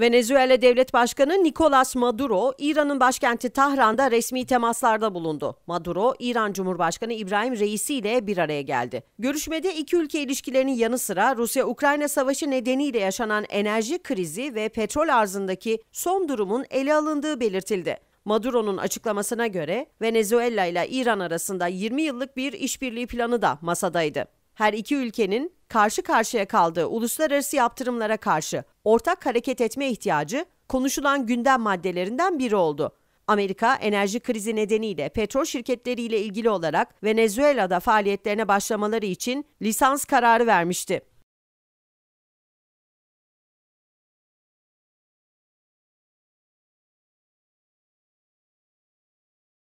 Venezuela Devlet Başkanı Nicolas Maduro, İran'ın başkenti Tahran'da resmi temaslarda bulundu. Maduro, İran Cumhurbaşkanı İbrahim Reisi ile bir araya geldi. Görüşmede iki ülke ilişkilerinin yanı sıra Rusya-Ukrayna savaşı nedeniyle yaşanan enerji krizi ve petrol arzındaki son durumun ele alındığı belirtildi. Maduro'nun açıklamasına göre Venezuela ile İran arasında 20 yıllık bir işbirliği planı da masadaydı her iki ülkenin karşı karşıya kaldığı uluslararası yaptırımlara karşı ortak hareket etme ihtiyacı konuşulan gündem maddelerinden biri oldu. Amerika enerji krizi nedeniyle petrol şirketleriyle ilgili olarak Venezuela'da faaliyetlerine başlamaları için lisans kararı vermişti.